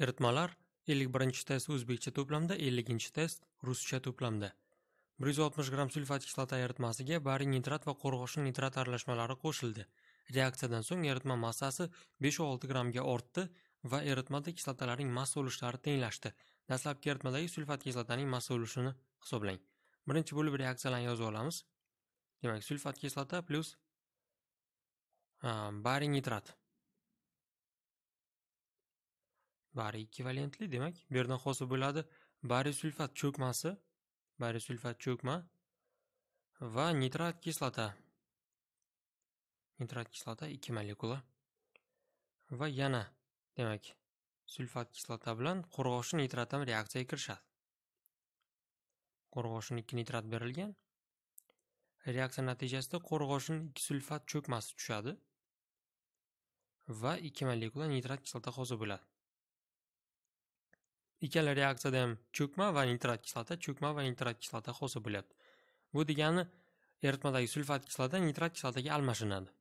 Eritmalar 51 test o'zbekcha to'plamda, 50 test ruscha to'plamda. 160 gramm sulfat kislota eritmasiga bari nitrat va qo'rg'oshin nitrat aralashmalari qo'shildi. Reaksiyadan so'ng eritma massasi 5 olti grammga ortdi va eritmada kislotalarning massa ulushlari tenglashdi. Dastlabki eritmadagi sulfat kislotaning massa ulushini hisoblang. Birinchi bo'lib reaksiyalarni yozib olamiz. Demak, sulfat kislota plyus bari nitrat Bariy ekvivalentli, demak, bu yerdan hosil bo'ladi bariy sulfat cho'kmasi, bariy sulfat cho'kma va nitrat kislota. Nitrat kislota 2 molekula va yana, demak, sulfat kislota bilan qo'rg'oshin nitrat ham reaksiyaga kirishadi. qo'rg'oshin ikki nitrat berilgan. Reaksiya natijasida qo'rg'oshin ikki sulfat cho'kmasi tushadi va 2 molekula nitrat kislota hosil bo'ladi. ikkala reaksiyada ham cho'kma va nitrat kislota cho'kma va nitrat kislota hosil bo'lyapti bu degani eritmadagi sulfat kislota nitrat kislotaga almashinadi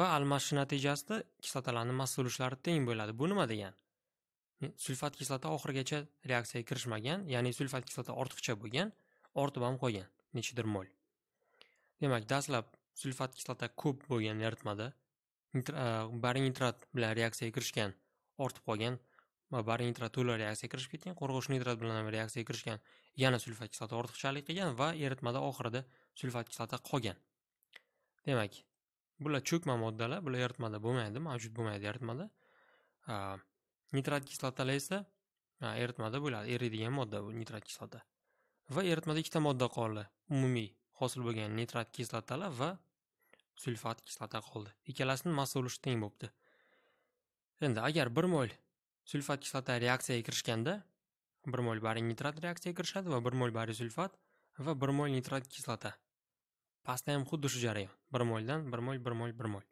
va almashish natijasida kislotalarni massulushlari teng bo'ladi bu nima degani sulfat kislota oxirigacha reaksiyaga kirishmagan ya'ni sulfat kislota ortiqcha bo'lgan ortib ham qolgan nechidir mol demak dastlab sulfat kislota ko'p bo'lgan eritmada nitrat, e, nitrat bilan reaksiyaga kirishgan ortib qolgan bariy nitratula reaksiyaga kirishib ketgan qo'rg'ush nitrat bilan ham reaksiyaga kirishgan yana sulfat kislota ortiqchalik qilgan va eritmada oxirida sulfat kislota qolgan demak bular cho'kma moddalar bular eritmada bo'lmaydi mavjud bo'lmaydi eritmada nitrat kislotalar esa eritmada bo'ladi eriydigan modda bu nitrat kislota va eritmada ikkita modda qoldi umumiy hosil bo'lgan nitrat kislotalar va sulfat kislota qoldi ikkalasini massa ulushi teng bo'libdi endi agar bir mol sulfat kislota reaksiyaga kirishganda bir mol bari nitrat reaksiyaga kirishadi va bir mol bari sulfat va bir mol nitrat kislota pastda ham xuddi shu jarayon bir moldan bir mol bir mol bir mol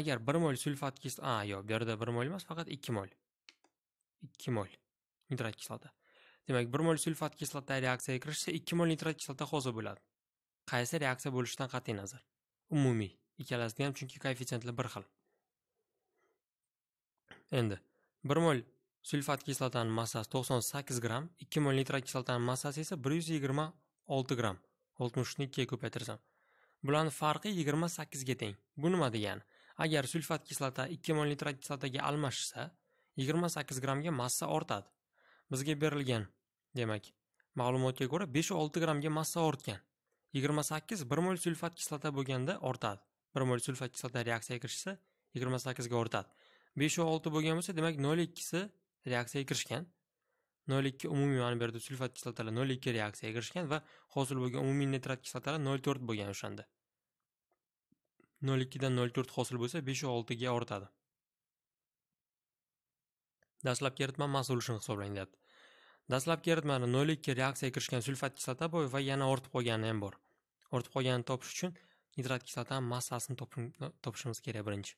agar bir mol sulfat kislota a yo'q bu yerda bir mol emas faqat ikki mol ikki mol nitrat kislota demak bir mol sulfat kislota reaksiyaga kirishsa ikki mol nitrat kislota hosil bo'ladi qaysi reaksiya bo'lishidan qat'iy nazar umumiy ikkalasida ham chunki koeffitsiyentlar bir xil endi 1 mol sulfat kislotani massasi 98 gramm 2 mol nitrat kislotani massasi esa 126 gramm 60 ni 2 ga ko'paytirsam bularni farqi 28 ga teng bu nima degani agar sulfat kislota 2 mol nitrat kislotaga almashsa 28 grammga massa ortadi bizga berilgan demak ma'lumotga ko'ra 5-6 grammga massa ortgan 28 1 mol sulfat kislota bo'lganda ortadi 1 mol sulfat kislota reaksiyaga kirishsa 28 ga ortadi 5 va 6 bo'lgan bo'lsa, demak 0.2si reaksiyaga kirishgan. 0.2 umumiy ma'no berdi sulfat kislotalari 0.2 reaksiyaga kirishgan va hosil bo'lgan umumiy nitrat kislotalari 0.4 bo'lgan o'shanda. 0.2 dan 0.4 hosil bo'lsa, 5 va 6 ga ortadi. Dastlabki eritma massa ulushini hisoblang deyapti. Dastlabki eritmani 0.2 reaksiyaga kirishgan sulfat kislota bo'y va yana ortib qolgani ham bor. Ortib qolganini topish uchun nitrat kislotani massasini topishimiz kerak birinchi.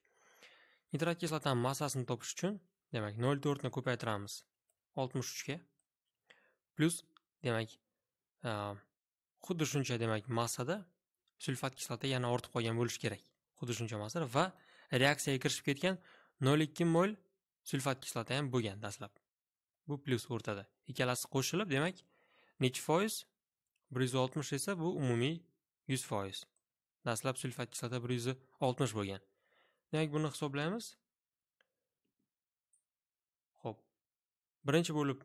Gidrokislotani massasini topish uchun, demak, 0.4 ni ko'paytiramiz 63 ga. Plus, demak, e, xuddi shuncha demak massada sulfat kislota yana ortib qolgan bo'lish kerak. Xuddi shuncha massada va reaksiyaga kirishib ketgan 0.2 mol sulfat kislota ham bo'lgan dastlab. Bu plus o'rtada. Ikkalasi qo'shilib, demak, necha foiz? 160 esa bu umumiy 100 foiz. Dastlab sulfat kislota 160 bo'lgan. Demak, buni hisoblaymiz. Xo'p. Birinchi bo'lib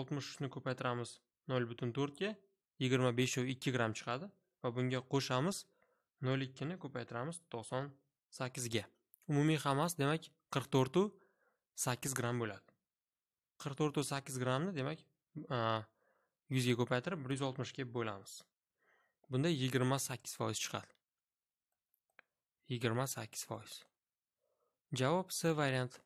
63 ni ko'paytiramiz 0.4 ga 25.2 gram chiqadi va bunga qo'shamiz 0.2 ni ko'paytiramiz 98 ga. Umumiy hammasi demak 44 8 gram bo'ladi. 44 8 gramni demak 100 ga ko'paytirib 160 ga bo'lamiz. Bunda 28% chiqadi. 28%. Cevap C variant.